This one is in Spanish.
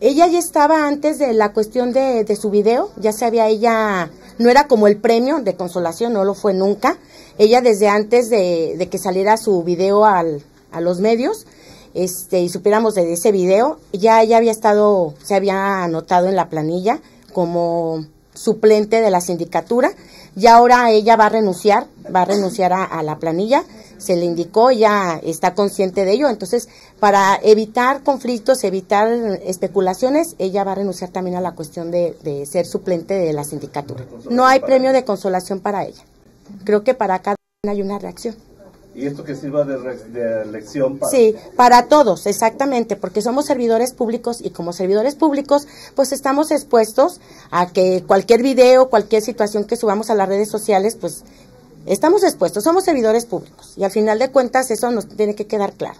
ella ya estaba antes de la cuestión de, de, su video, ya sabía ella, no era como el premio de consolación, no lo fue nunca. Ella desde antes de, de que saliera su video al, a los medios, este, y supiéramos de ese video, ya ella había estado, se había anotado en la planilla como suplente de la sindicatura y ahora ella va a renunciar, va a renunciar a, la planilla, se le indicó, ya está consciente de ello, entonces para evitar conflictos, evitar especulaciones, ella va a renunciar también a la cuestión de, de ser suplente de la sindicatura. No hay premio de consolación para ella. Creo que para cada una hay una reacción y esto que sirva de, lección para... Sí, para todos, exactamente, porque somos servidores públicos y como servidores públicos, pues estamos expuestos a que cualquier video, cualquier situación que subamos a las redes sociales, pues estamos expuestos, somos servidores públicos y al final de cuentas eso nos tiene que quedar claro.